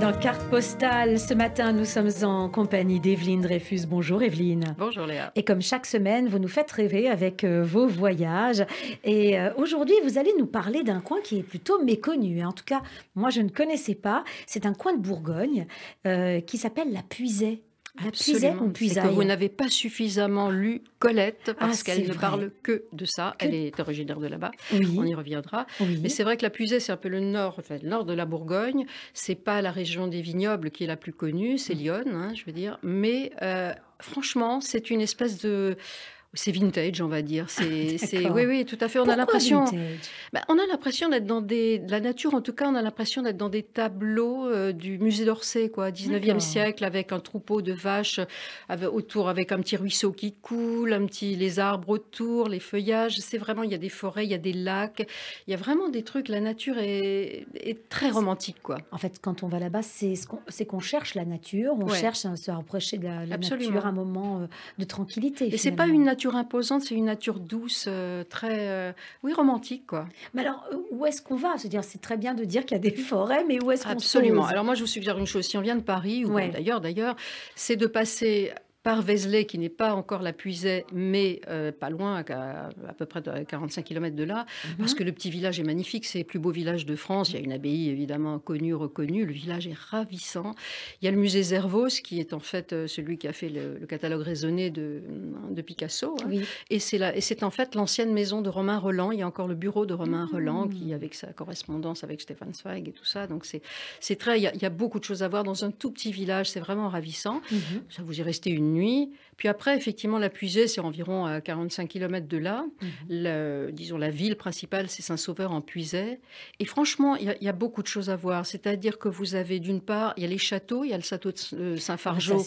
dans Carte Postale, ce matin, nous sommes en compagnie d'Evelyne Dreyfus. Bonjour Evelyne. Bonjour Léa. Et comme chaque semaine, vous nous faites rêver avec euh, vos voyages. Et euh, aujourd'hui, vous allez nous parler d'un coin qui est plutôt méconnu. En tout cas, moi, je ne connaissais pas. C'est un coin de Bourgogne euh, qui s'appelle la Puisée. Absolument. vous n'avez pas suffisamment lu Colette parce ah, qu'elle ne parle que de ça. Elle est originaire de là-bas. On y reviendra. Mais c'est vrai que la puisée, c'est un peu le nord, nord de la Bourgogne. C'est pas la région des vignobles qui est la plus connue, c'est mm. Lyon, hein, je veux dire. Mais euh, franchement, c'est une espèce de c'est vintage, on va dire. Ah, c'est, oui, oui, tout à fait. On a l'impression, bah, on a l'impression d'être dans des, la nature, en tout cas, on a l'impression d'être dans des tableaux euh, du musée d'Orsay, quoi, 19e siècle, avec un troupeau de vaches autour, avec un petit ruisseau qui coule, un petit, les arbres autour, les feuillages. C'est vraiment, il y a des forêts, il y a des lacs, il y a vraiment des trucs. La nature est, très romantique, quoi. En fait, quand on va là-bas, c'est ce qu'on, c'est qu'on cherche la nature, on cherche à se rapprocher de la, la nature, un moment euh, de tranquillité. Et c'est pas une nature nature imposante, c'est une nature douce, euh, très, euh, oui, romantique, quoi. Mais alors, euh, où est-ce qu'on va cest dire c'est très bien de dire qu'il y a des forêts, mais où est-ce qu'on Absolument. Alors moi, je vous suggère une chose. Si on vient de Paris, ou d'ailleurs, d'ailleurs, c'est de passer par Vézelay, qui n'est pas encore la Puisée, mais euh, pas loin, à, peu près 45 km de là, mhm. parce que le petit village est magnifique, c'est le plus beau village de France, il y a une abbaye évidemment connue, reconnue, le village est ravissant. Il y a le musée Zervos, qui est en fait euh, celui qui a fait le, catalogue raisonné de, de Picasso, hein. et c'est en fait l'ancienne maison de Romain Roland, il y a encore le bureau de Romain mhm. Roland, qui avec sa correspondance avec Stéphane Zweig et tout ça, donc c'est très, il y, a, beaucoup de choses à voir dans un tout petit village, c'est vraiment ravissant. Mhm. Ça vous y resté une nuit. Puis après, effectivement, la Puisée, c'est environ à 45 km de là. Mmh. disons, la ville principale, c'est Saint-Sauveur en Puisée. Et franchement, il y, a beaucoup de choses à voir. C'est-à-dire que vous avez, d'une part, il y a les châteaux. Il y a le château de euh, Saint-Fargeau,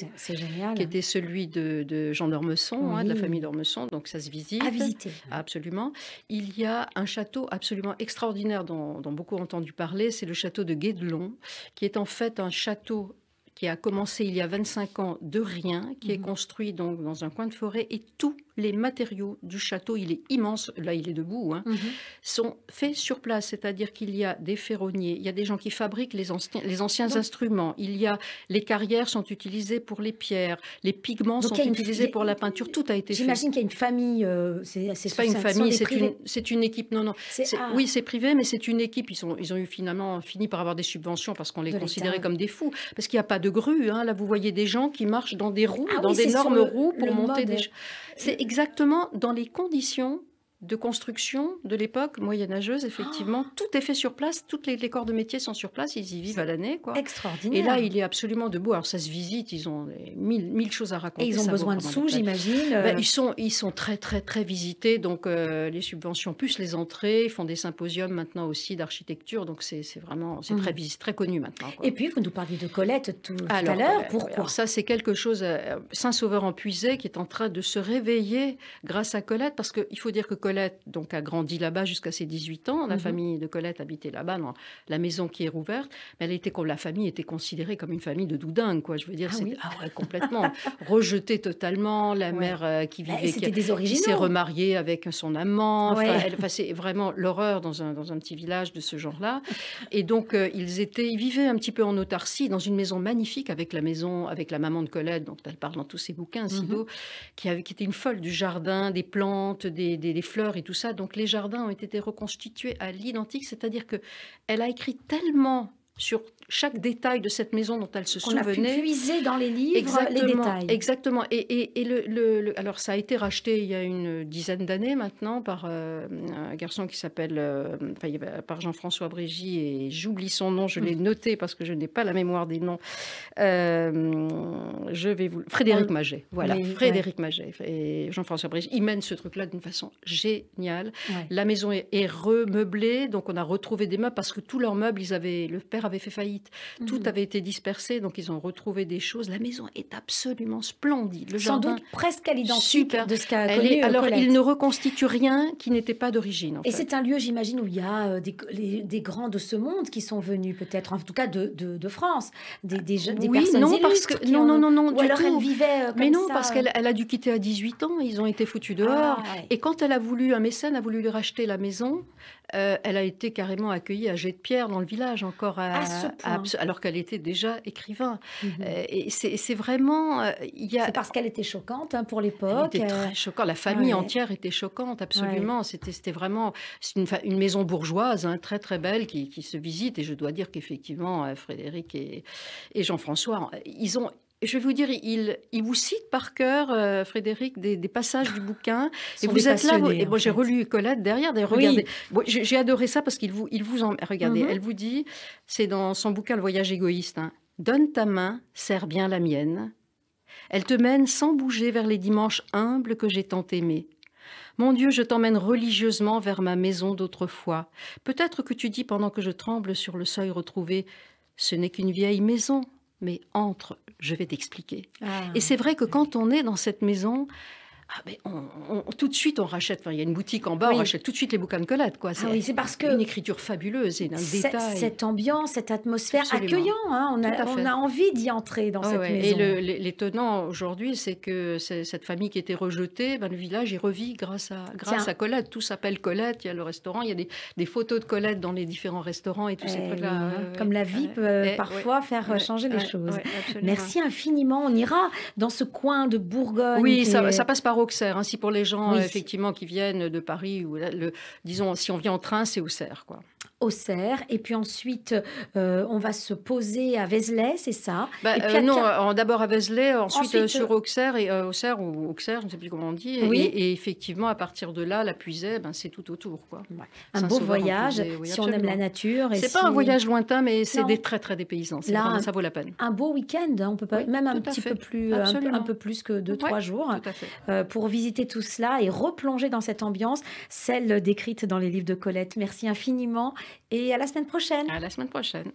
qui était celui de, Jean d'Ormesson, hein, de la famille d'Ormesson. Donc ça se visite. À visiter. Absolument. Il y a un château absolument extraordinaire dont, dont beaucoup ont entendu parler. C'est le château de Guédelon, qui est en fait un château qui a commencé il y a 25 ans de rien, qui est mhm. construit donc dans un coin de forêt et tous les matériaux du château, il est immense, là il est debout, hein, mhm. sont faits sur place, c'est-à-dire qu'il y a des ferronniers, il y a des gens qui fabriquent les anciens, les anciens instruments, il y a les carrières sont utilisées pour les pierres, les pigments sont utilisés pour la peinture, tout a été fait. J'imagine qu'il y a une famille, euh, c'est pas une famille, c'est une, équipe, non, non, oui c'est privé, mais c'est une équipe, ils, sont, ils ont eu finalement fini par avoir des subventions parce qu'on les considérait comme des fous, parce qu'il n'y a pas de grue. Hein. Là, vous voyez des gens qui marchent dans des roues, ah dans d'énormes roues pour monter des. C'est exactement dans les conditions de construction de l'époque moyenâgeuse, effectivement. Ah. tout est fait sur place, toutes les, corps de métier sont sur place, ils y vivent à l'année. Quoi. Extraordinaire. Et là, il est absolument debout. Alors, ça se visite, ils ont mille, choses à raconter. ils ont besoin de sous, j'imagine. Ben, euh. ils, sont, très, très, très visités. Donc, euh, les subventions, plus les entrées, ils font des symposiums maintenant aussi d'architecture. Donc, c'est, vraiment c'est très, mmh. connu maintenant. Et puis, vous nous parliez de Colette tout, à l'heure. Euh, Pourquoi Ça, c'est quelque chose. Saint-Sauveur en Puisé qui est en train de se réveiller grâce à Colette, parce qu'il faut dire que Colette, Colette donc, a grandi là-bas jusqu'à ses 18 ans. La mhm. famille de Colette habitait là-bas, dans la maison qui est rouverte. Mais elle était, comme la famille était considérée comme une famille de doudingues, quoi. Je veux dire, ah c'est ah complètement rejetée totalement. La mère euh, qui bah, vivait, des qui, qui s'est remariée avec son amant. elle passait vraiment l'horreur dans un, dans un petit village de ce genre-là. Et donc, euh, ils étaient, vivaient un petit peu en autarcie dans une maison magnifique avec la maison, avec la maman de Colette, dont elle parle dans tous ses bouquins, Sido, mhm. qui, avait, qui était une folle du jardin, des plantes, des, des fleurs et tout ça. Donc les jardins ont été reconstitués à l'identique, c'est-à-dire que elle a écrit tellement sur chaque détail de cette maison dont elle se souvenait. On a pu puiser dans les livres les détails. Exactement. Et, et, et le, le, alors ça a été racheté il y a une dizaine d'années maintenant par euh, un garçon qui s'appelle, euh, par Jean-François Brégy et j'oublie son nom, je l'ai mm. noté parce que je n'ai pas la mémoire des noms. Euh, je vais vous Frédéric Maget, voilà, Frédéric Maget et Jean-François Brégy. il mène ce truc-là d'une façon géniale. La maison est, est remeublée, donc on a retrouvé des meubles parce que tous leurs meubles, ils avaient le père avait fait faillite. Tout mhm. avait été dispersé, donc ils ont retrouvé des choses. La maison est absolument splendide. Le Sans doute presque à l'identique de ce qu'a connu. Euh, alors, il ne reconstitue rien qui n'était pas d'origine. Et c'est un lieu, j'imagine, où il y a euh, des, des, grands de ce monde qui sont venus, peut-être, en tout cas de, France, des, jeunes, des oui, personnes non, parce que, non, non, non, non, Ou alors elle vivait euh, Mais non, parce qu'elle a dû quitter à 18 ans, ils ont été foutus ah dehors. Et quand elle a voulu, un mécène a voulu lui racheter la maison, elle a été carrément accueillie à jet de pierre dans le village, encore à alors qu'elle était déjà écrivain. Mmh euh, et c'est vraiment. Euh, c'est parce qu'elle était choquante hein, pour l'époque. Elle était très euh, choquante. La famille entière était choquante, absolument. C'était vraiment une, maison bourgeoise, hein, très très belle, qui, se visite. Et je dois dire qu'effectivement, Frédéric et, et Jean-François, ils ont je vais vous dire, il, vous cite par cœur, euh, Frédéric, des, passages du bouquin. et vous êtes là. et moi, j'ai relu Colette derrière. D'ailleurs, regardez, j'ai adoré ça parce qu'il vous, il vous en. Regardez, mhm. elle vous dit, c'est dans son bouquin Le voyage égoïste. Hein, Donne ta main, serre bien la mienne. Elle te mène sans bouger vers les dimanches humbles que j'ai tant aimés. Mon Dieu, je t'emmène religieusement vers ma maison d'autrefois. Peut-être que tu dis pendant que je tremble sur le seuil retrouvé Ce n'est qu'une vieille maison, mais entre, je vais t'expliquer. Ah. et c'est vrai que quand on est dans cette maison, ah, on, tout de suite on rachète. il y a une boutique en bas, on rachète tout de suite les bouquins de Colette, quoi. Ah c'est parce une écriture fabuleuse et un détail. Cette ambiance, cette atmosphère accueillante. accueillant, on, a, on, a, envie d'y entrer dans cette maison. Et l'étonnant aujourd'hui, c'est que cette famille qui était rejetée, ben, le village est revit grâce à Colette. Tout s'appelle Colette. Il y a le restaurant, il y a des, photos de Colette dans les différents restaurants et tout eh comme la vie peut eh, parfois faire changer les choses. Merci infiniment. On ira dans ce coin de Bourgogne. Oui, ça, ça passe par Auxerre. Ainsi pour les gens effectivement qui viennent de Paris ou disons si on vient en train, c'est Auxerre quoi. Auxerre, et puis ensuite euh, on va se poser à Vézelay, c'est ça bah, euh, Non, euh, d'abord à Vézelay, ensuite, sur Auxerre, et, Auxerre ou Auxerre, je ne sais plus comment on dit, oui. et, effectivement à partir de là, la puisée, eh ben, c'est tout autour. Quoi. Un beau voyage, si on aime la nature. Ce n'est pas un voyage lointain, mais c'est des très très dépaysants, là, ça vaut la peine. Un beau week-end, hein, on peut pas, même un petit peu plus, un, peu plus que deux, trois jours, pour visiter tout cela et replonger dans cette ambiance, celle décrite dans les livres de Colette. Merci infiniment. Et à la semaine prochaine. À la semaine prochaine.